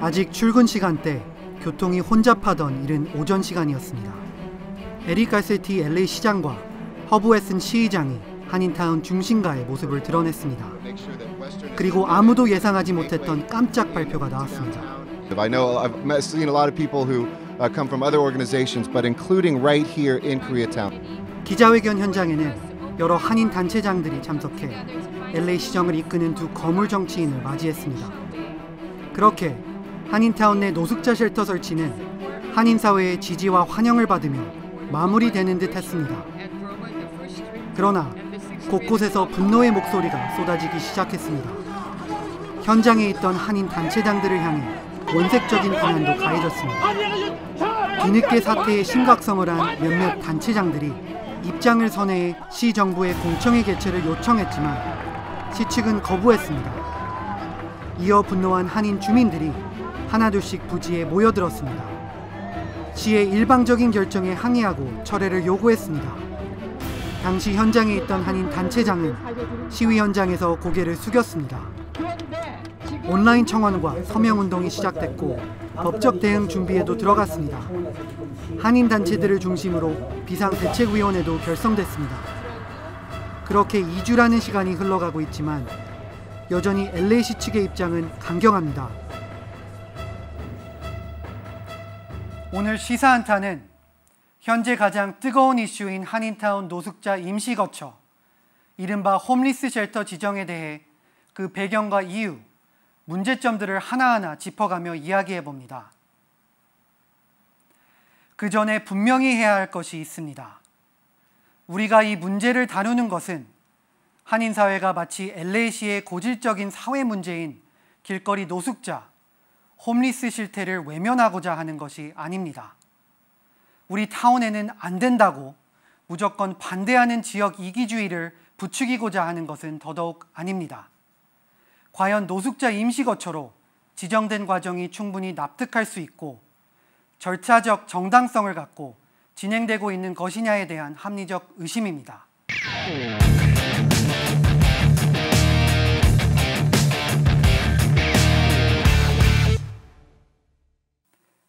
아직 출근 시간대 교통이 혼잡하던 이른 오전 시간이었습니다. 에릭 갈세티 LA 시장과 허브 웨슨 시의장이 한인타운 중심가의 모습을 드러냈습니다. 그리고 아무도 예상하지 못했던 깜짝 발표가 나왔습니다. I know I've met, seen a lot of people who uh, come from other organizations, but including right here in Koreatown. 기자회견 현장에는 여러 한인 단체장들이 참석해 LA 시정을 이끄는 두 거물 정치인을 맞이했습니다. 그렇게 한인타운 내 노숙자 쉘터 설치는 한인 사회의 지지와 환영을 받으며 마무리되는 듯했습니다. 그러나 곳곳에서 분노의 목소리가 쏟아지기 시작했습니다. 현장에 있던 한인 단체장들을 향해 원색적인 비난도 가해졌습니다. 뒤늦게 사태의 심각성을 한 몇몇 단체장들이 입장을 선회해 시 정부의 공청회 개최를 요청했지만 시 측은 거부했습니다. 이어 분노한 한인 주민들이 하나둘씩 부지에 모여들었습니다. 시의 일방적인 결정에 항의하고 철회를 요구했습니다. 당시 현장에 있던 한인 단체장은 시위 현장에서 고개를 숙였습니다. 온라인 청원과 서명운동이 시작됐고 법적 대응 준비에도 들어갔습니다. 한인 단체들을 중심으로 비상대책위원회도 결성됐습니다. 그렇게 2주라는 시간이 흘러가고 있지만 여전히 LAC 측의 입장은 강경합니다. 오늘 시사 한타는 현재 가장 뜨거운 이슈인 한인타운 노숙자 임시 거처, 이른바 홈리스 쉘터 지정에 대해 그 배경과 이유, 문제점들을 하나하나 짚어가며 이야기해 봅니다. 그 전에 분명히 해야 할 것이 있습니다. 우리가 이 문제를 다루는 것은 한인 사회가 마치 LA시의 고질적인 사회 문제인 길거리 노숙자, 홈리스 실태를 외면하고자 하는 것이 아닙니다. 우리 타운에는 안 된다고 무조건 반대하는 지역 이기주의를 부추기고자 하는 것은 더더욱 아닙니다. 과연 노숙자 임시거처로 지정된 과정이 충분히 납득할 수 있고 절차적 정당성을 갖고 진행되고 있는 것이냐에 대한 합리적 의심입니다.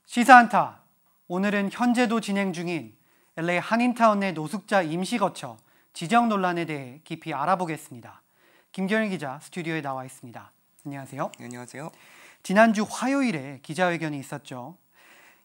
시사한타 오늘은 현재도 진행 중인 LA 한인타운 내 노숙자 임시거처 지정 논란에 대해 깊이 알아보겠습니다. 김경일 기자 스튜디오에 나와 있습니다. 안녕하세요. 네, 안녕하세요. 지난주 화요일에 기자회견이 있었죠.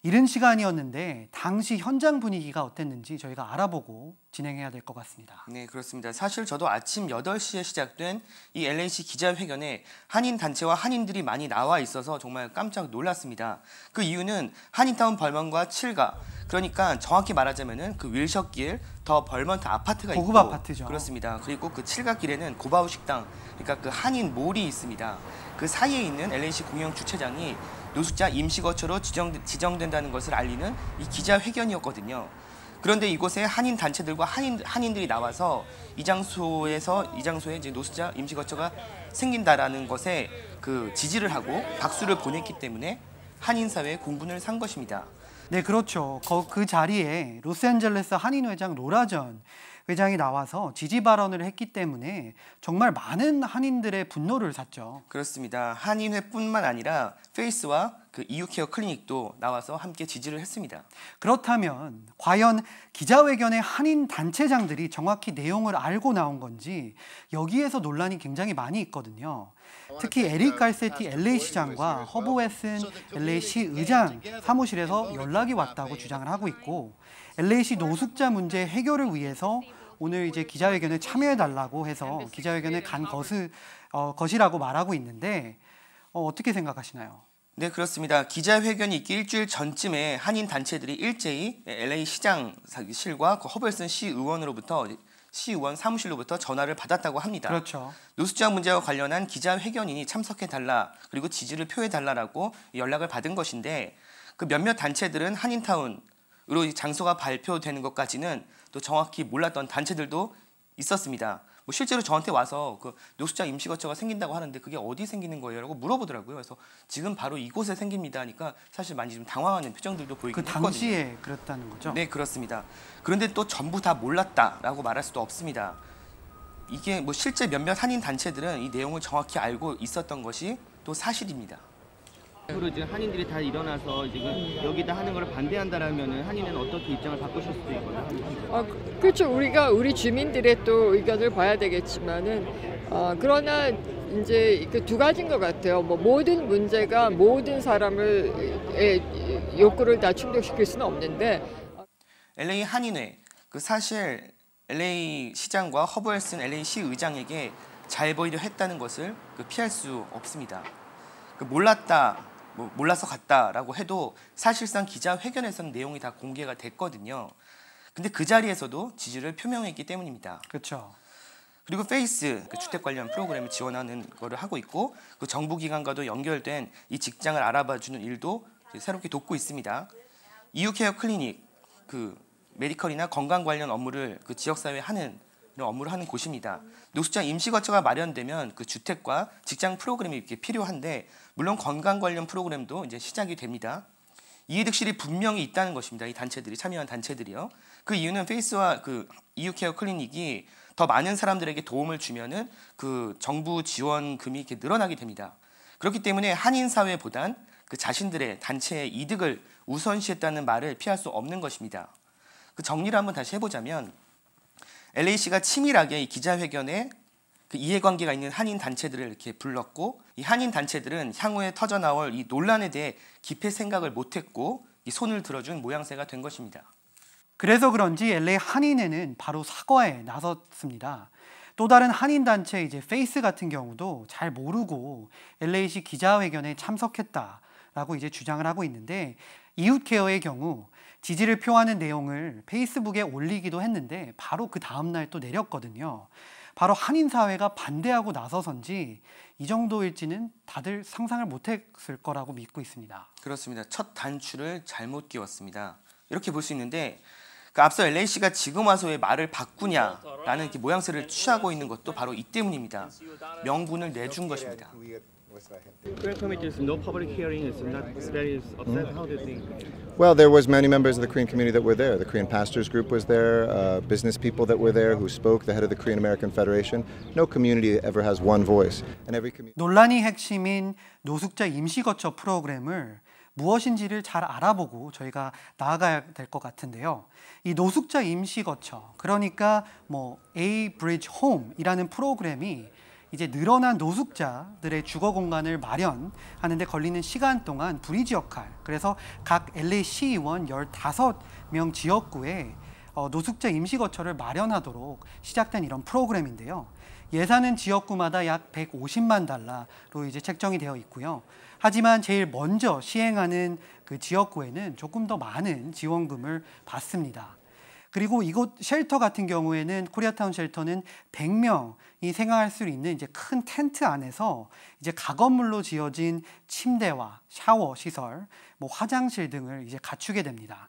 이른 시간이었는데 당시 현장 분위기가 어땠는지 저희가 알아보고 진행해야 될 것 같습니다. 네, 그렇습니다. 사실 저도 아침 8시에 시작된 이 LNC 기자회견에 한인 단체와 한인들이 많이 나와 있어서 정말 깜짝 놀랐습니다. 그 이유는 한인타운 벌먼과 7가 그러니까 정확히 말하자면은 그 윌셔길 더 벌먼트 아파트가 고급 있고 아파트죠. 그렇습니다. 그리고 그 7가 길에는 고바우 식당 그러니까 그 한인 몰이 있습니다. 그 사이에 있는 LNC 공영 주차장이 노숙자 임시거처로 지정, 지정된다는 것을 알리는 이 기자회견이었거든요. 그런데 이곳에 한인 단체들과 한인 한인들이 나와서 이 장소에서 이 장소에 이제 노숙자 임시거처가 생긴다라는 것에 그 지지를 하고 박수를 보냈기 때문에 한인 사회의 공분을 산 것입니다. 네, 그렇죠. 그, 그 자리에 로스앤젤레스 한인 회장 로라전 회장이 나와서 지지 발언을 했기 때문에 정말 많은 한인들의 분노를 샀죠. 그렇습니다. 한인회뿐만 아니라 페이스와 그 이유케어 클리닉도 나와서 함께 지지를 했습니다. 그렇다면 과연 기자회견의 한인 단체장들이 정확히 내용을 알고 나온 건지 여기에서 논란이 굉장히 많이 있거든요. 특히 에릭 갈세티 LA 시장과 허브 웨슨 LA 시 의장 사무실에서 연락이 왔다고 주장을 하고 있고 LA 시 노숙자 문제 해결을 위해서 오늘 이제 기자회견에 참여해달라고 해서 기자회견에 간 것을, 어, 것이라고 말하고 있는데 어, 어떻게 생각하시나요? 네 그렇습니다. 기자회견이 있기 일주일 전쯤에 한인 단체들이 일제히 LA 시장 실과 그 허벌슨 시 의원으로부터 시의원 사무실로부터 전화를 받았다고 합니다. 그렇죠. 노숙자 문제와 관련한 기자회견이 참석해달라 그리고 지지를 표해달라라고 연락을 받은 것인데 그 몇몇 단체들은 한인타운 으로 장소가 발표되는 것까지는 또 정확히 몰랐던 단체들도 있었습니다. 뭐 실제로 저한테 와서 그 노숙자 임시거처가 생긴다고 하는데 그게 어디 생기는 거예요라고 물어보더라고요. 그래서 지금 바로 이곳에 생깁니다 하니까 사실 많이 좀 당황하는 표정들도 보이긴 그 했거든요. 당시에 그랬다는 거죠? 네, 그렇습니다. 그런데 또 전부 다 몰랐다라고 말할 수도 없습니다. 이게 뭐 실제 몇몇 한인 단체들은 이 내용을 정확히 알고 있었던 것이 또 사실입니다. 앞으로 지금 한인들이 다 일어나서 지금 그 여기다 하는 걸 반대한다라면 한인은 어떻게 입장을 바꾸실 수도 있거든요. 아, 그, 그렇죠. 우리가 우리 주민들의 또 의견을 봐야 되겠지만은 아, 그러나 이제 그두 가지인 것 같아요. 뭐 모든 문제가 모든 사람을 예, 욕구를 다 충족시킬 수는 없는데 LA 한인회 그 사실 LA 시장과 허브웰슨 LA 시 의장에게 잘 보이려 했다는 것을 그 피할 수 없습니다. 그 몰랐다 뭐 몰라서 갔다라고 해도 사실상 기자회견에서는 내용이 다 공개가 됐거든요. 근데 그 자리에서도 지지를 표명했기 때문입니다. 그렇죠. 그리고 페이스 그 주택 관련 프로그램을 지원하는 거를 하고 있고 그 정부 기관과도 연결된 이 직장을 알아봐 주는 일도 새롭게 돕고 있습니다. 이유케어 클리닉 그 메디컬이나 건강 관련 업무를 그 지역 사회에 하는 이런 업무를 하는 곳입니다. 노숙자 임시 거처가 마련되면 그 주택과 직장 프로그램이 이렇게 필요한데 물론 건강 관련 프로그램도 이제 시작이 됩니다. 이해득실이 분명히 있다는 것입니다. 이 단체들이 참여한 단체들이요. 그 이유는 페이스와 그 이유케어 클리닉이 더 많은 사람들에게 도움을 주면은 그 정부 지원금이 이렇게 늘어나게 됩니다. 그렇기 때문에 한인 사회보단 그 자신들의 단체의 이득을 우선시했다는 말을 피할 수 없는 것입니다. 그 정리를 한번 다시 해보자면 LAC가 치밀하게 기자회견에 그 이해관계가 있는 한인 단체들을 이렇게 불렀고 이 한인 단체들은 향후에 터져나올 이 논란에 대해 깊이 생각을 못했고 이 손을 들어준 모양새가 된 것입니다. 그래서 그런지 LA 한인회는 바로 사과에 나섰습니다. 또 다른 한인 단체 이제 페이스 같은 경우도 잘 모르고 LA시 기자회견에 참석했다라고 이제 주장을 하고 있는데 이웃 케어의 경우 지지를 표하는 내용을 페이스북에 올리기도 했는데 바로 그 다음 날 또 내렸거든요. 바로 한인 사회가 반대하고 나서선지 이 정도일지는 다들 상상을 못했을 거라고 믿고 있습니다. 그렇습니다. 첫 단추를 잘못 끼웠습니다. 이렇게 볼 수 있는데 그 앞서 LA씨가 지금 와서 왜 말을 바꾸냐라는 모양새를 취하고 있는 것도 바로 이 때문입니다. 명분을 내준 것입니다. with the is no public hearing, it's not very upset. Mm. How do you think? Well, there was many members of the Korean community that were there. The Korean Pastors Group was there, uh, business people that were there who spoke, the head of the Korean American Federation. No community ever has one voice, and every 논란이 핵심인 노숙자 임시 거처 프로그램을 무엇인지를 잘 알아보고 저희가 나아가야 될 것 같은데요. 이 노숙자 임시 거처, 그러니까 뭐 A Bridge Home이라는 프로그램이 이제 늘어난 노숙자들의 주거 공간을 마련하는데 걸리는 시간 동안 브리지 역할 그래서 각 LA 시의원 15명 지역구에 어, 노숙자 임시 거처를 마련하도록 시작된 이런 프로그램인데요. 예산은 지역구마다 약 150만 달러로 이제 책정이 되어 있고요. 하지만 제일 먼저 시행하는 그 지역구에는 조금 더 많은 지원금을 받습니다. 그리고 이곳 쉘터 같은 경우에는 코리아타운 쉘터는 100명 이 생각할 수 있는 이제 큰 텐트 안에서 이제 가건물로 지어진 침대와 샤워 시설, 뭐 화장실 등을 이제 갖추게 됩니다.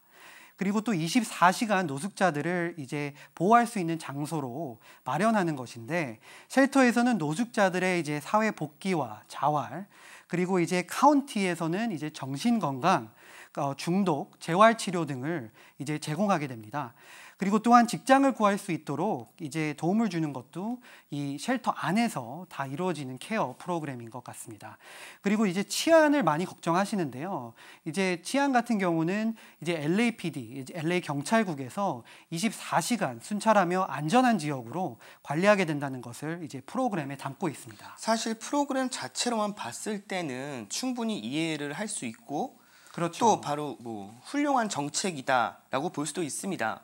그리고 또 24시간 노숙자들을 이제 보호할 수 있는 장소로 마련하는 것인데 쉘터에서는 노숙자들의 이제 사회 복귀와 자활 그리고 이제 카운티에서는 이제 정신 건강, 어, 중독, 재활 치료 등을 이제 제공하게 됩니다. 그리고 또한 직장을 구할 수 있도록 이제 도움을 주는 것도 이 쉘터 안에서 다 이루어지는 케어 프로그램인 것 같습니다. 그리고 이제 치안을 많이 걱정하시는데요. 이제 치안 같은 경우는 이제 LAPD, 이제 LA 경찰국에서 24시간 순찰하며 안전한 지역으로 관리하게 된다는 것을 이제 프로그램에 담고 있습니다. 사실 프로그램 자체로만 봤을 때는 충분히 이해를 할 수 있고 그렇죠. 또 바로 뭐 훌륭한 정책이다라고 볼 수도 있습니다.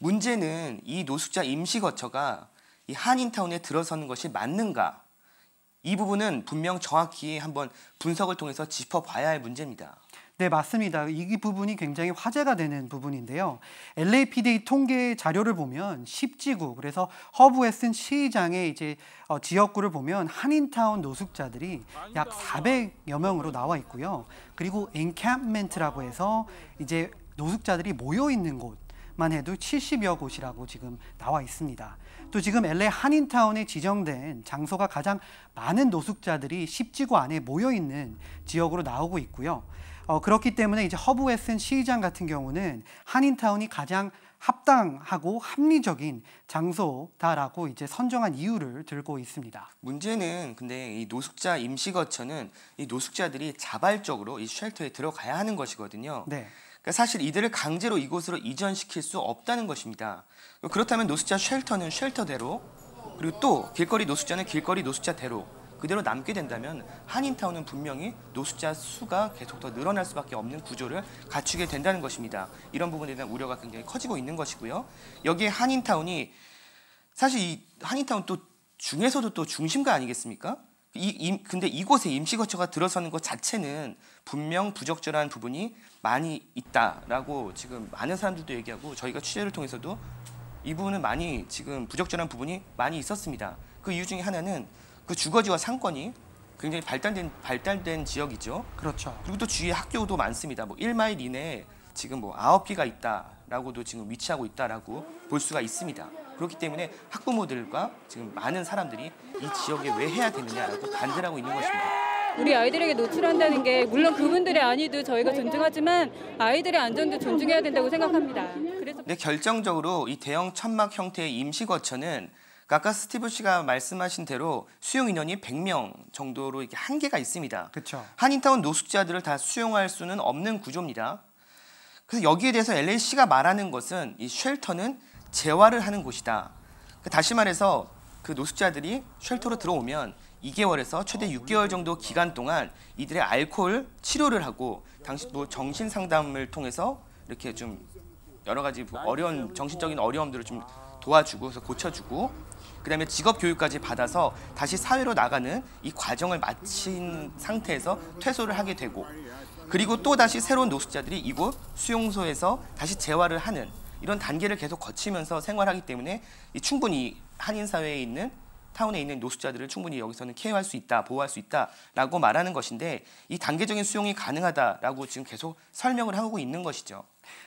문제는 이 노숙자 임시거처가 이 한인타운에 들어서는 것이 맞는가? 이 부분은 분명 정확히 한번 분석을 통해서 짚어봐야 할 문제입니다. 네, 맞습니다. 이 부분이 굉장히 화제가 되는 부분인데요. LAPD 통계 자료를 보면 10지구, 그래서 허브에쓴 시장의 이제 어, 지역구를 보면 한인타운 노숙자들이 약 400여 명으로 나와 있고요. 그리고 엔캠멘트라고 해서 이제 노숙자들이 모여 있는 곳, 만 해도 70여 곳이라고 지금 나와 있습니다. 또 지금 LA 한인타운에 지정된 장소가 가장 많은 노숙자들이 1지구 안에 모여 있는 지역으로 나오고 있고요. 어, 그렇기 때문에 이제 허브 웨슨 시장 같은 경우는 한인타운이 가장 합당하고 합리적인 장소다라고 이제 선정한 이유를 들고 있습니다. 문제는 근데 이 노숙자 임시 거처는 이 노숙자들이 자발적으로 이 쉘터에 들어가야 하는 것이거든요. 네. 그러니까 사실 이들을 강제로 이곳으로 이전시킬 수 없다는 것입니다. 그렇다면 노숙자 쉘터는 쉘터대로 그리고 또 길거리 노숙자는 길거리 노숙자대로 그대로 남게 된다면 한인타운은 분명히 노숙자 수가 계속 더 늘어날 수밖에 없는 구조를 갖추게 된다는 것입니다. 이런 부분에 대한 우려가 굉장히 커지고 있는 것이고요. 여기에 한인타운이 사실 이 한인타운 또 중에서도 또 중심가 아니겠습니까? 이, 임, 근데 이곳에 임시거처가 들어서는 것 자체는 분명 부적절한 부분이 많이 있다라고 지금 많은 사람들도 얘기하고 저희가 취재를 통해서도 이 부분은 많이 지금 부적절한 부분이 많이 있었습니다. 그 이유 중에 하나는 그 주거지와 상권이 굉장히 발달된 발달된 지역이죠. 그렇죠. 그리고 또 주위에 학교도 많습니다. 뭐 1마일 이내에 지금 뭐 아홉 개가 있다라고도 지금 위치하고 있다라고 볼 수가 있습니다. 그렇기 때문에 학부모들과 지금 많은 사람들이 이 지역에 왜 해야 되느냐라고 반대 하고 있는 것입니다. 우리 아이들에게 노출한다는 게 물론 그분들의 안위도 저희가 존중하지만 아이들의 안전도 존중해야 된다고 생각합니다. 그래서 근데 결정적으로 이 대형 천막 형태의 임시 거처는 아까 스티브 씨가 말씀하신 대로 수용 인원이 100명 정도로 이렇게 한계가 있습니다. 그렇죠. 한인타운 노숙자들을 다 수용할 수는 없는 구조입니다. 그래서 여기에 대해서 LAC가 말하는 것은 이 쉘터는 재활을 하는 곳이다. 그 다시 말해서 그 노숙자들이 쉘터로 들어오면 2개월에서 최대 6개월 정도 기간 동안 이들의 알코올 치료를 하고 당시 뭐 정신 상담을 통해서 이렇게 좀 여러 가지 뭐 어려운 정신적인 어려움들을 좀 도와주고 서 고쳐주고 그다음에 직업 교육까지 받아서 다시 사회로 나가는 이 과정을 마친 상태에서 퇴소를 하게 되고 그리고 또 다시 새로운 노숙자들이 이곳 수용소에서 다시 재활을 하는 이런 단계를 계속 거치면서 생활하기 때문에 충분히 한인 사회에 있는 타운에 있는 노숙자들을 충분히 여기서는 케어할 수 있다, 보호할 수 있다라고 말하는 것인데 이 단계적인 수용이 가능하다라고 지금 계속 설명을 하고 있는 것이죠.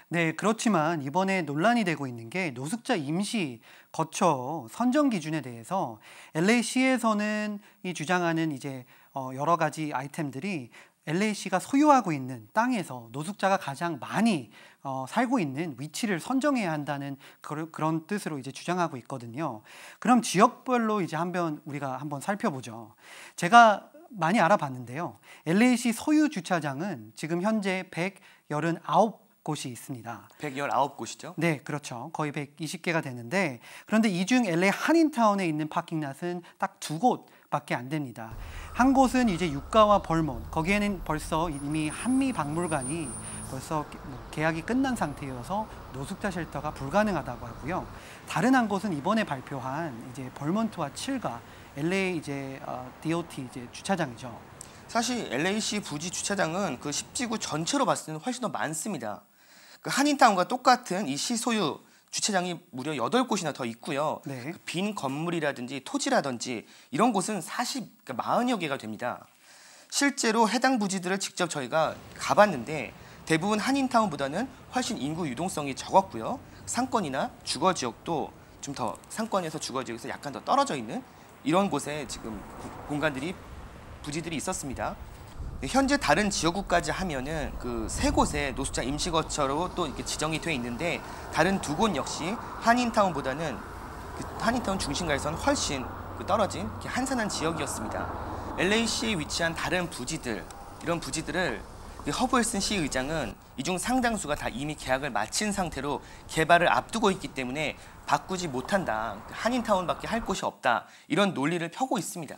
네, 그렇지만 이번에 논란이 되고 있는 게 노숙자 임시 거처 선정 기준에 대해서 LA시에서는 이 주장하는 이제 어, 여러 가지 아이템들이 LAC가 소유하고 있는 땅에서 노숙자가 가장 많이 어, 살고 있는 위치를 선정해야 한다는 그, 런 뜻으로 이제 주장하고 있거든요. 그럼 지역별로 이제 한번 우리가 한번 살펴보죠. 제가 많이 알아봤는데요. LAC 소유 주차장은 지금 현재 119 곳이 있습니다. 119곳이죠? 네, 그렇죠. 거의 120개가 되는데 그런데 이 중 LA 한인타운에 있는 파킹랏은 딱두곳 밖에 안 됩니다. 한 곳은 이제 유가와 벌몬, 거기에는 벌써 이미 한미박물관이 벌써 뭐 계약이 끝난 상태여서 노숙자 쉘터가 불가능하다고 하고요. 다른 한 곳은 이번에 발표한 이제 벌몬트와 칠가 LA 이제 DOT 어, 이제 주차장이죠. 사실 LAC 부지 주차장은 그 10지구 전체로 봤을 때는 훨씬 더 많습니다. 그 한인타운과 똑같은 이 시소유 주차장이 무려 여덟 곳이나더 있고요. 네. 그빈 건물이라든지 토지라든지 이런 곳은 40, 그러니까 40여 개가 됩니다. 실제로 해당 부지들을 직접 저희가 가봤는데 대부분 한인타운보다는 훨씬 인구 유동성이 적었고요. 상권이나 주거 지역도 좀 더 상권에서 주거 지역에서 약간 더 떨어져 있는 이런 곳에 지금 공간들이 부지들이 있었습니다. 현재 다른 지역구까지 하면은 그 세 곳에 노숙자 임시거처로 또 이렇게 지정이 돼 있는데 다른 두 곳 역시 한인타운보다는 그 한인타운 중심가에서는 훨씬 그 떨어진 한산한 지역이었습니다. LA시에 위치한 다른 부지들 이런 부지들을 허블슨 시의장은 이 중 상당수가 다 이미 계약을 마친 상태로 개발을 앞두고 있기 때문에 바꾸지 못한다. 한인타운밖에 할 곳이 없다. 이런 논리를 펴고 있습니다.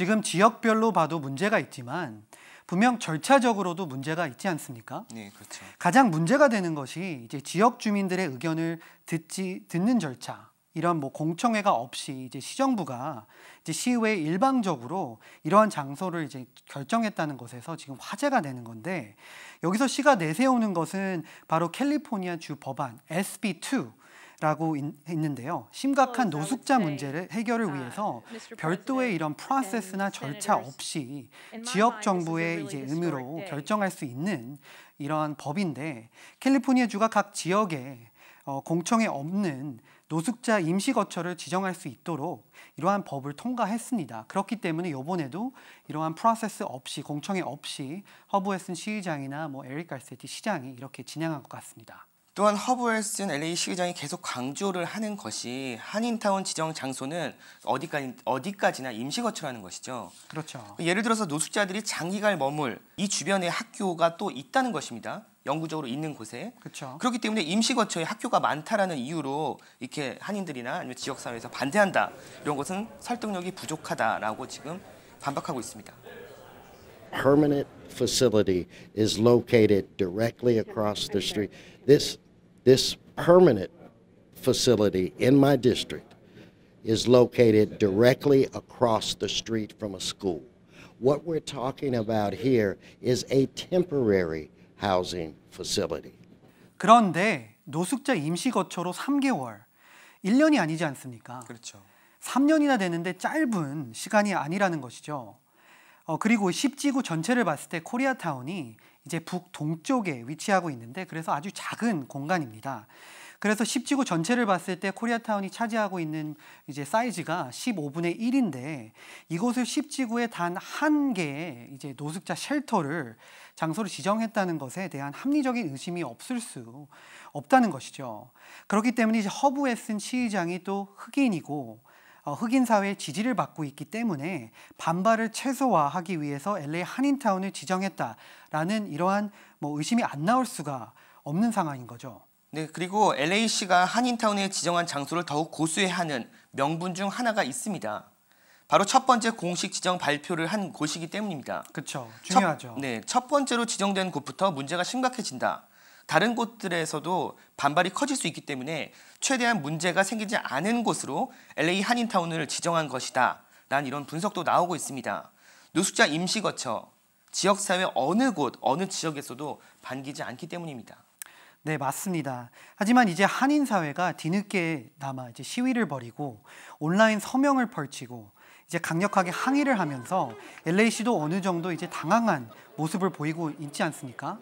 지금 지역별로 봐도 문제가 있지만 분명 절차적으로도 문제가 있지 않습니까? 네, 그렇죠. 가장 문제가 되는 것이 이제 지역 주민들의 의견을 듣지 듣는 절차. 이런 뭐 공청회가 없이 이제 시정부가 이제 시의회 일방적으로 이러한 장소를 이제 결정했다는 것에서 지금 화제가 되는 건데 여기서 시가 내세우는 것은 바로 캘리포니아 주 법안 SB2 라고 했는데요. 심각한 oh, 노숙자 문제를 해결을 위해서 별도의 이런 프로세스나 절차 없이 지역 정부의 이제 의무로 결정할 수 있는 이러 법인데 캘리포니아 주가 각 지역에 어, 공청에 없는 노숙자 임시 거처를 지정할 수 있도록 이러한 법을 통과했습니다. 그렇기 때문에 이번에도 이러한 프로세스 없이 공청회 없이 허브웨슨 시의장이나 뭐 에릭 갈세티 시장이 이렇게 진행한 것 같습니다. 또한 허브웰슨 LA 시의장이 계속 강조를 하는 것이 한인타운 지정 장소는 어디까지, 어디까지나 임시거처라는 것이죠. 그렇죠. 예를 들어서 노숙자들이 장기간 머물 이 주변에 학교가 또 있다는 것입니다. 영구적으로 있는 곳에. 그렇죠. 그렇기 때문에 임시거처에 학교가 많다라는 이유로 이렇게 한인들이나 아니면 지역사회에서 반대한다. 이런 것은 설득력이 부족하다라고 지금 반박하고 있습니다. permanent facility is located directly across the street. This, this permanent facility in my district is located directly across the street from a school. What we're talking about here is a temporary housing facility. 그런데 노숙자 임시 거처로 3개월, 1년이 아니지 않습니까? 그렇죠. 3년이나 되는데 짧은 시간이 아니라는 것이죠. 어, 그리고 10지구 전체를 봤을 때 코리아타운이 이제 북동쪽에 위치하고 있는데 그래서 아주 작은 공간입니다. 그래서 10지구 전체를 봤을 때 코리아타운이 차지하고 있는 이제 사이즈가 15분의 1인데 이곳을 10지구에 단 한 개의 이제 노숙자 쉘터를 장소를 지정했다는 것에 대한 합리적인 의심이 없을 수 없다는 것이죠. 그렇기 때문에 이제 허브 에쓴 시의장이 또 흑인이고 어, 흑인 사회의 지지를 받고 있기 때문에 반발을 최소화하기 위해서 LA 한인타운을 지정했다라는 이러한 뭐 의심이 안 나올 수가 없는 상황인 거죠. 네, 그리고 LA시가 한인타운에 지정한 장소를 더욱 고수해 하는 명분 중 하나가 있습니다. 바로 첫 번째 공식 지정 발표를 한 곳이기 때문입니다. 그렇죠. 중요하죠. 첫, 네, 첫 번째로 지정된 곳부터 문제가 심각해진다. 다른 곳들에서도 반발이 커질 수 있기 때문에 최대한 문제가 생기지 않은 곳으로 LA 한인타운을 지정한 것이다. 난 이런 분석도 나오고 있습니다. 노숙자 임시 거처 지역사회 어느 곳 어느 지역에서도 반기지 않기 때문입니다. 네 맞습니다. 하지만 이제 한인 사회가 뒤늦게 남아 이제 시위를 벌이고 온라인 서명을 펼치고 이제 강력하게 항의를 하면서 LAC도 어느 정도 이제 당황한 모습을 보이고 있지 않습니까?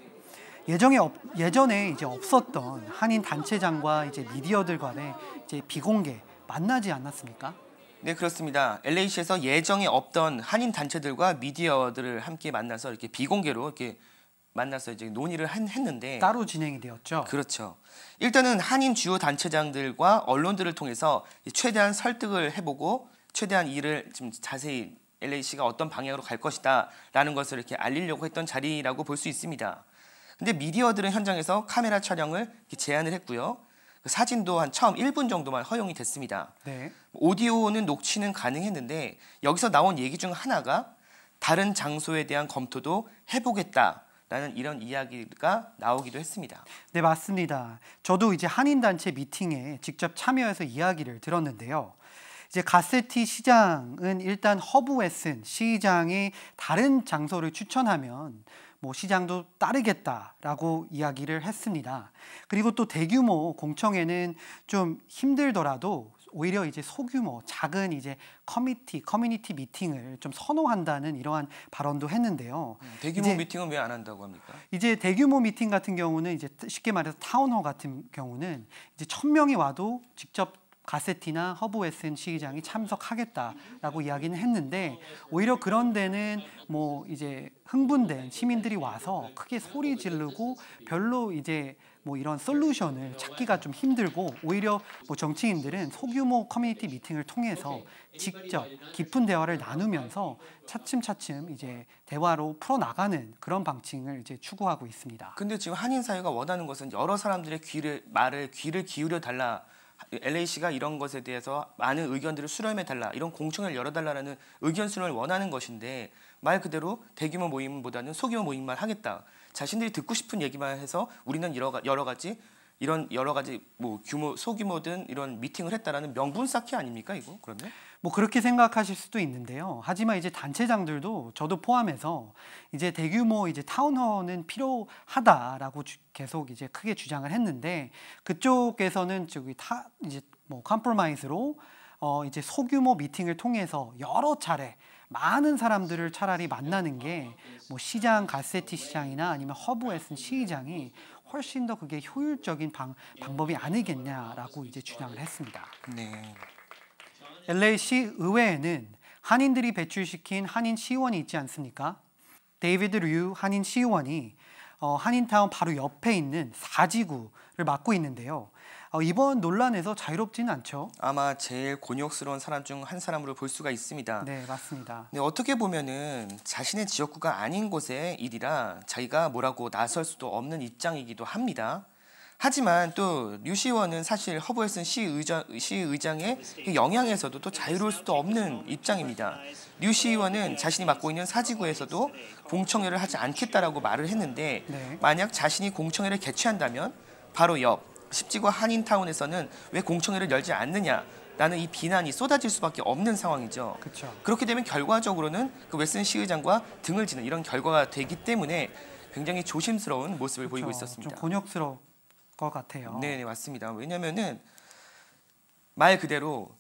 예정에 없, 예전에 이제 없었던 한인 단체장과 이제 미디어들 간의 이제 비공개 만나지 않았습니까? 네 그렇습니다. LA시에서 예정에 없던 한인 단체들과 미디어들을 함께 만나서 이렇게 비공개로 이렇게 만나서 이제 논의를 한, 했는데 따로 진행이 되었죠. 그렇죠. 일단은 한인 주요 단체장들과 언론들을 통해서 최대한 설득을 해보고 최대한 일을 좀 자세히 LAC가 어떤 방향으로 갈 것이다라는 것을 이렇게 알리려고 했던 자리라고 볼 수 있습니다. 근데 미디어들은 현장에서 카메라 촬영을 제한을 했고요. 그 사진도 한 처음 1분 정도만 허용이 됐습니다. 네. 오디오는 녹취는 가능했는데 여기서 나온 얘기 중 하나가 다른 장소에 대한 검토도 해보겠다. 라는 이런 이야기가 나오기도 했습니다. 네, 맞습니다. 저도 이제 한인단체 미팅에 직접 참여해서 이야기를 들었는데요. 이제 가세티 시장은 일단 허브웨슨 시장이 다른 장소를 추천하면 뭐 시장도 따르겠다라고 이야기를 했습니다. 그리고 또 대규모 공청회는 좀 힘들더라도 오히려 이제 소규모 작은 이제 커미티 커뮤니티 미팅을 좀 선호한다는 이러한 발언도 했는데요. 음, 대규모 미팅은 왜 안 한다고 합니까? 이제 대규모 미팅 같은 경우는 이제 쉽게 말해서 타운홀 같은 경우는 이제 천 명이 와도 직접 가세티나 허브 에센 시장이 참석하겠다라고 이야기는 했는데 오히려 그런 데는 뭐 이제 흥분된 시민들이 와서 크게 소리 지르고 별로 이제 뭐 이런 솔루션을 찾기가 좀 힘들고 오히려 뭐 정치인들은 소규모 커뮤니티 미팅을 통해서 직접 깊은 대화를 나누면서 차츰차츰 이제 대화로 풀어나가는 그런 방침을 이제 추구하고 있습니다. 근데 지금 한인 사회가 원하는 것은 여러 사람들의 귀를 말을 귀를 기울여 달라 LAC가 이런 것에 대해서 많은 의견들을 수렴해 달라 이런 공청회를 열어달라는 의견 수렴을 원하는 것인데 말 그대로 대규모 모임보다는 소규모 모임만 하겠다 자신들이 듣고 싶은 얘기만 해서 우리는 여러, 여러 가지 이런 여러 가지 뭐 규모 소규모든 이런 미팅을 했다라는 명분 쌓기 아닙니까 이거 그러면? 뭐 그렇게 생각하실 수도 있는데요. 하지만 이제 단체장들도 저도 포함해서 이제 대규모 이제 타운허는 필요하다라고 주, 계속 이제 크게 주장을 했는데 그쪽에서는 저기 타 이제 뭐 컴프로마이즈로 어 이제 소규모 미팅을 통해서 여러 차례 많은 사람들을 차라리 만나는 게 뭐 시장 가세티 시장이나 아니면 허브 에슨 시의장이 훨씬 더 그게 효율적인 방, 방법이 아니겠냐라고 이제 주장을 했습니다. 네. LA시 의회에는 한인들이 배출시킨 한인 시의원이 있지 않습니까? 데이비드 류 한인 시의원이 어, 한인타운 바로 옆에 있는 4지구를 맡고 있는데요. 어, 이번 논란에서 자유롭지는 않죠. 아마 제일 곤욕스러운 사람 중 한 사람으로 볼 수가 있습니다. 네, 맞습니다. 네, 어떻게 보면은 자신의 지역구가 아닌 곳의 일이라 자기가 뭐라고 나설 수도 없는 입장이기도 합니다. 하지만 또 류시원은 사실 허브에슨 시의장, 시의장의 그 영향에서도 또 자유로울 수도 없는 입장입니다. 류시원은 자신이 맡고 있는 사지구에서도 공청회를 하지 않겠다라고 말을 했는데 네. 만약 자신이 공청회를 개최한다면 바로 옆 십지구 한인타운에서는 왜 공청회를 열지 않느냐 라는 이 비난이 쏟아질 수밖에 없는 상황이죠. 그쵸. 그렇게 되면 결과적으로는 그 웨슨 시의장과 등을 지는 이런 결과가 되기 때문에 굉장히 조심스러운 모습을 그쵸. 보이고 있었습니다. 좀 곤욕스러울 것 같아요. 네, 맞습니다. 왜냐하면말 그대로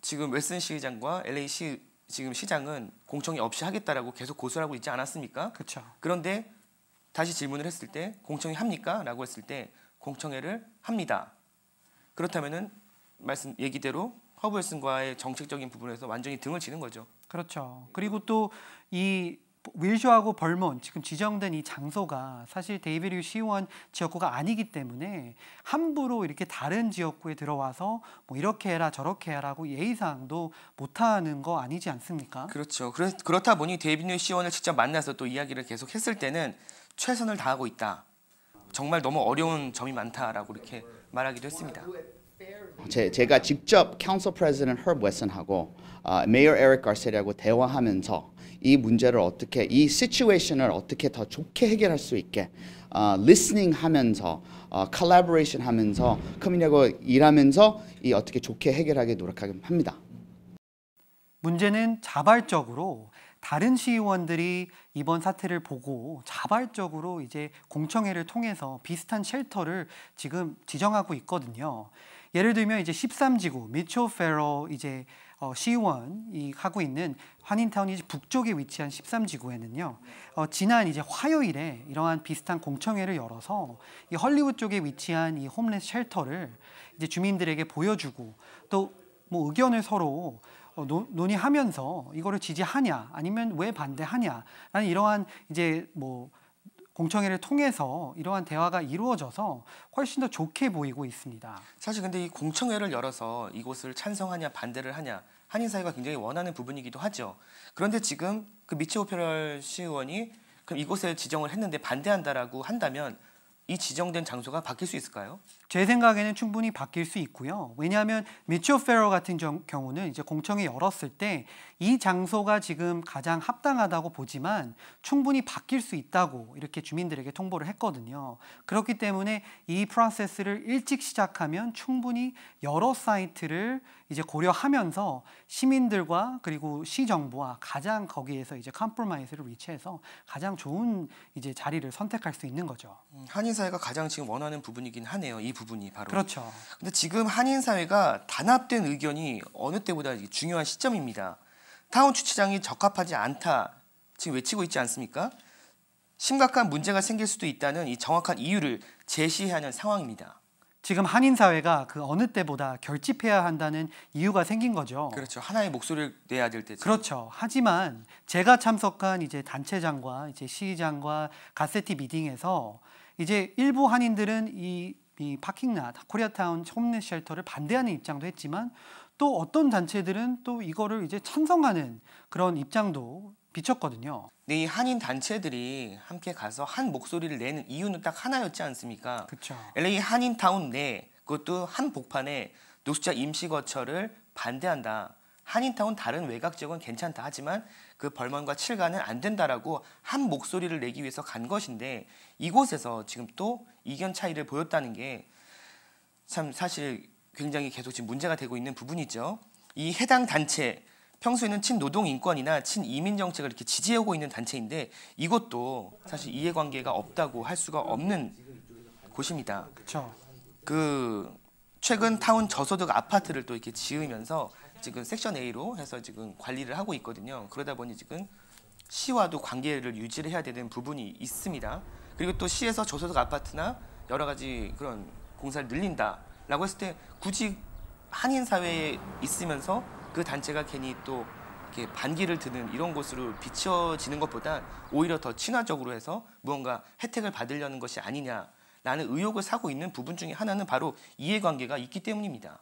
지금 웨슨 시의장과 LA 시 지금 시장은 공청회 없이 하겠다라고 계속 고소하고 있지 않았습니까? 그렇죠. 그런데 다시 질문을 했을 때 공청회 합니까? 라고 했을 때 공청회를 합니다. 그렇다면은 말씀 얘기대로 허브웨슨과의 정책적인 부분에서 완전히 등을 지는 거죠. 그렇죠. 그리고 또 이 윌쇼하고 벌몬 지금 지정된 이 장소가 사실 데이비드 시원 지역구가 아니기 때문에 함부로 이렇게 다른 지역구에 들어와서 뭐 이렇게 해라 저렇게 해라고 예의상도 못하는 거 아니지 않습니까? 그렇죠. 그렇, 그렇다 보니 데이비드 시원을 직접 만나서 또 이야기를 계속 했을 때는 최선을 다하고 있다. 정말 너무 어려운 점이 많다라고 이렇게 말하기도 했습니다. 제, 제가 직접 Council President Herb Weston하고 어, 아, Mayor Eric Garcetti하고 대화하면서 이 문제를 어떻게 이 situation을 어떻게 더 좋게 해결할 수 있게 어, listening 하면서 어, collaboration 하면서 커뮤니하고 일하면서 이 어떻게 좋게 해결하게 노력합니다. 문제는 자발적으로 다른 시의원들이 이번 사태를 보고 자발적으로 이제 공청회를 통해서 비슷한 쉘터를 지금 지정하고 있거든요. 예를 들면 이제 13지구 미초 페러 이제 어, 시의원이 하고 있는 환인타운이 북쪽에 위치한 13지구에는요. 어, 지난 이제 화요일에 이러한 비슷한 공청회를 열어서 이 헐리우드 쪽에 위치한 이 홈레스 쉘터를 이제 주민들에게 보여주고 또뭐 의견을 서로 어, 논, 의하면서 이거를 지지하냐 아니면 왜 반대하냐라는 이러한 이제 뭐 공청회를 통해서 이러한 대화가 이루어져서 훨씬 더 좋게 보이고 있습니다. 사실 근데 이 공청회를 열어서 이곳을 찬성하냐 반대를 하냐 한인 사회가 굉장히 원하는 부분이기도 하죠. 그런데 지금 그 미치 오페럴 시의원이 그럼 이곳에 지정을 했는데 반대한다라고 한다면 이 지정된 장소가 바뀔 수 있을까요? 제 생각에는 충분히 바뀔 수 있고요. 왜냐하면 미치오 페러 같은 경우는 이제 공청회 열었을 때 이 장소가 지금 가장 합당하다고 보지만 충분히 바뀔 수 있다고 이렇게 주민들에게 통보를 했거든요. 그렇기 때문에 이 프로세스를 일찍 시작하면 충분히 여러 사이트를 이제 고려하면서 시민들과 그리고 시정부와 가장 거기에서 이제 컴프로마이스를 위치해서 가장 좋은 이제 자리를 선택할 수 있는 거죠. 음, 한인 사회가 가장 지금 원하는 부분이긴 하네요. 이 부... 부분이 바로 그렇죠. 근데 지금 한인 사회가 단합된 의견이 어느 때보다 중요한 시점입니다. 타운 주치장이 적합하지 않다 지금 외치고 있지 않습니까? 심각한 문제가 생길 수도 있다는 이 정확한 이유를 제시해야 하는 상황입니다. 지금 한인 사회가 그 어느 때보다 결집해야 한다는 이유가 생긴 거죠. 그렇죠. 하나의 목소리를 내야 될 때죠. 그렇죠. 하지만 제가 참석한 이제 단체장과 이제 시장과 가세티 미팅에서 이제 일부 한인들은 이이 파킹랏, 코리아타운 홈넷 쉘터를 반대하는 입장도 했지만 또 어떤 단체들은 또 이거를 이제 찬성하는 그런 입장도 비쳤거든요. 근이 네, 한인 단체들이 함께 가서 한 목소리를 내는 이유는 딱 하나였지 않습니까? 그렇죠. LA 한인타운 내 그것도 한 복판에 노숙자 임시 거처를 반대한다. 한인타운 다른 외곽 지역은 괜찮다 하지만 그 벌먼과 칠가는안 된다라고 한 목소리를 내기 위해서 간 것인데 이곳에서 지금 또 이견 차이를 보였다는 게 참 사실 굉장히 계속 지금 문제가 되고 있는 부분이죠. 이 해당 단체 평소에는 친노동 인권이나 친이민 정책을 이렇게 지지해오고 있는 단체인데 이것도 사실 이해관계가 없다고 할 수가 없는 곳입니다. 그렇죠. 그 최근 타운 저소득 아파트를 또 이렇게 지으면서 지금 섹션 A로 해서 지금 관리를 하고 있거든요. 그러다 보니 지금 시와도 관계를 유지를 해야 되는 부분이 있습니다. 그리고 또 시에서 저소득 아파트나 여러 가지 그런 공사를 늘린다라고 했을 때 굳이 한인 사회에 있으면서 그 단체가 괜히 또 이렇게 반기를 드는 이런 곳으로 비춰지는 것보다 오히려 더 친화적으로 해서 무언가 혜택을 받으려는 것이 아니냐라는 의혹을 사고 있는 부분 중에 하나는 바로 이해관계가 있기 때문입니다.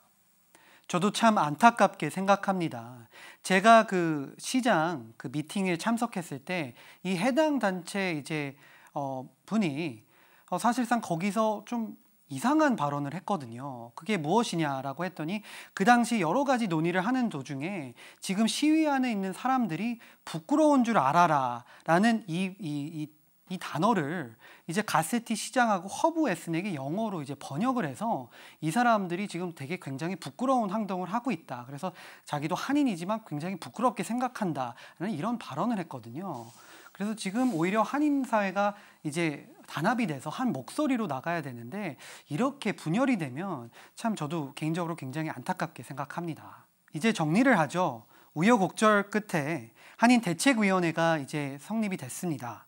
저도 참 안타깝게 생각합니다. 제가 그 시장 그 미팅에 참석했을 때 이 해당 단체 이제 어 분이 어 사실상 거기서 좀 이상한 발언을 했거든요. 그게 무엇이냐라고 했더니 그 당시 여러 가지 논의를 하는 도중에 지금 시위 안에 있는 사람들이 부끄러운 줄 알아라 라는 이, 이, 이이 단어를 이제 가세티 시장하고 허브 에슨에게 영어로 이제 번역을 해서 이 사람들이 지금 되게 굉장히 부끄러운 행동을 하고 있다. 그래서 자기도 한인이지만 굉장히 부끄럽게 생각한다라는 이런 발언을 했거든요. 그래서 지금 오히려 한인 사회가 이제 단합이 돼서 한 목소리로 나가야 되는데 이렇게 분열이 되면 참 저도 개인적으로 굉장히 안타깝게 생각합니다. 이제 정리를 하죠. 우여곡절 끝에 한인 대책위원회가 이제 성립이 됐습니다.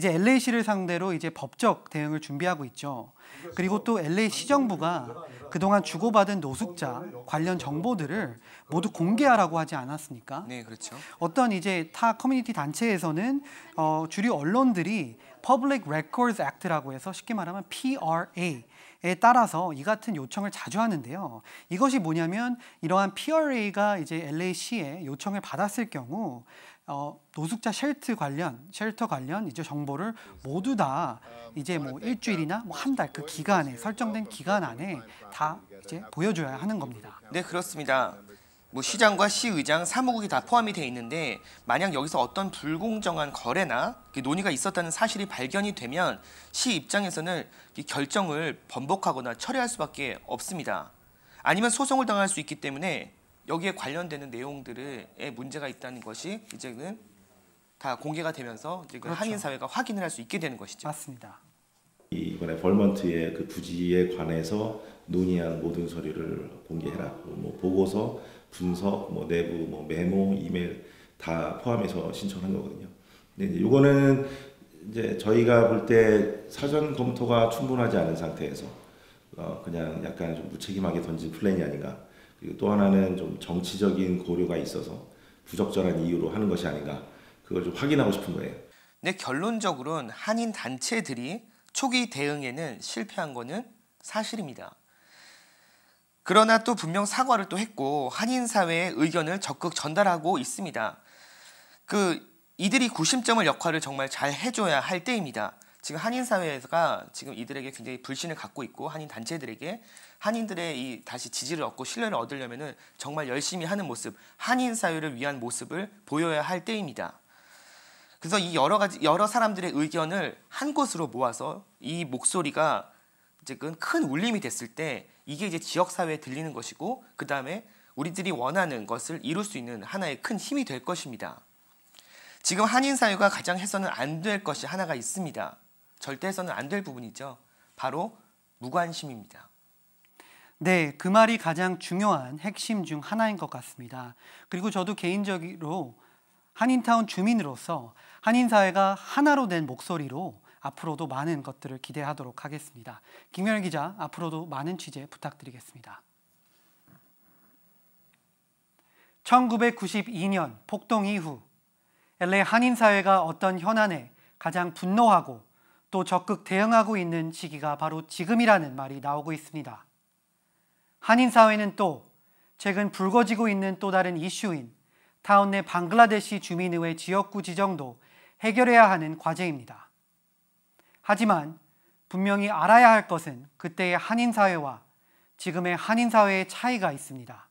이제 LA시를 상대로 이제 법적 대응을 준비하고 있죠. 그리고 또 LA 시정부가 그동안 주고받은 노숙자 관련 정보들을 모두 공개하라고 하지 않았습니까? 네, 그렇죠. 어떤 이제 타 커뮤니티 단체에서는 어, 주류 언론들이 Public Records Act라고 해서 쉽게 말하면 PRA 에 따라서 이 같은 요청을 자주 하는데요. 이것이 뭐냐면 이러한 PRA가 이제 LAC의 요청을 받았을 경우 어, 노숙자 쉘터 관련 쉘터 관련 이제 정보를 모두 다 이제 뭐 일주일이나 뭐한달 그 기간에 설정된 기간 안에 다 이제 보여줘야 하는 겁니다. 네 그렇습니다. 뭐 시장과 시의장, 사무국이 다 포함이 돼 있는데 만약 여기서 어떤 불공정한 거래나 논의가 있었다는 사실이 발견이 되면 시 입장에서는 결정을 번복하거나 철회할 수밖에 없습니다. 아니면 소송을 당할 수 있기 때문에 여기에 관련되는 내용들의 문제가 있다는 것이 이제는 다 공개가 되면서 이제 그 그렇죠. 한인 사회가 확인을 할 수 있게 되는 것이죠. 맞습니다. 이번에 벌먼트의 그 부지에 관해서 논의한 모든 서류를 공개해라. 뭐 보고서, 분석, 뭐 내부, 뭐 메모, 이메일 다 포함해서 신청한 거거든요. 근데 이거는 이제 저희가 볼 때 사전 검토가 충분하지 않은 상태에서 어 그냥 약간 좀 무책임하게 던진 플랜이 아닌가. 그리고 또 하나는 좀 정치적인 고려가 있어서 부적절한 이유로 하는 것이 아닌가 그걸 좀 확인하고 싶은 거예요. 근데 결론적으로는 한인 단체들이 초기 대응에는 실패한 거는 사실입니다. 그러나 또 분명 사과를 또 했고 한인 사회의 의견을 적극 전달하고 있습니다. 그 이들이 구심점을 역할을 정말 잘 해줘야 할 때입니다. 지금 한인 사회가 지금 이들에게 굉장히 불신을 갖고 있고 한인 단체들에게 한인들의 이 다시 지지를 얻고 신뢰를 얻으려면은 정말 열심히 하는 모습, 한인 사회를 위한 모습을 보여야 할 때입니다. 그래서 이 여러 가지 여러 사람들의 의견을 한 곳으로 모아서 이 목소리가 지금 그 큰 울림이 됐을 때 이게 이제 지역 사회에 들리는 것이고 그 다음에 우리들이 원하는 것을 이룰 수 있는 하나의 큰 힘이 될 것입니다. 지금 한인 사회가 가장 해서는 안 될 것이 하나가 있습니다. 절대 해서는 안 될 부분이죠. 바로 무관심입니다. 네, 그 말이 가장 중요한 핵심 중 하나인 것 같습니다. 그리고 저도 개인적으로 한인타운 주민으로서 한인사회가 하나로 된 목소리로 앞으로도 많은 것들을 기대하도록 하겠습니다. 김현 기자, 앞으로도 많은 취재 부탁드리겠습니다. 1992년 폭동 이후 LA 한인사회가 어떤 현안에 가장 분노하고 또 적극 대응하고 있는 시기가 바로 지금이라는 말이 나오고 있습니다. 한인 사회는 또 최근 불거지고 있는 또 다른 이슈인 타운 내 방글라데시 주민의회 지역구 지정도 해결해야 하는 과제입니다. 하지만 분명히 알아야 할 것은 그때의 한인 사회와 지금의 한인 사회의 차이가 있습니다.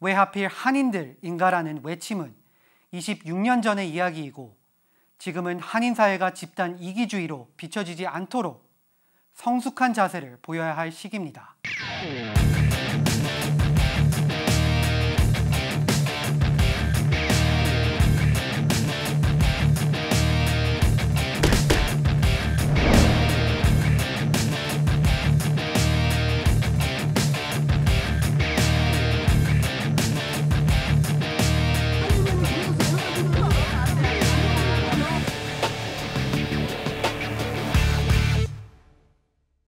왜 하필 한인들인가라는 외침은 26년 전의 이야기이고 지금은 한인 사회가 집단 이기주의로 비춰지지 않도록 성숙한 자세를 보여야 할 시기입니다.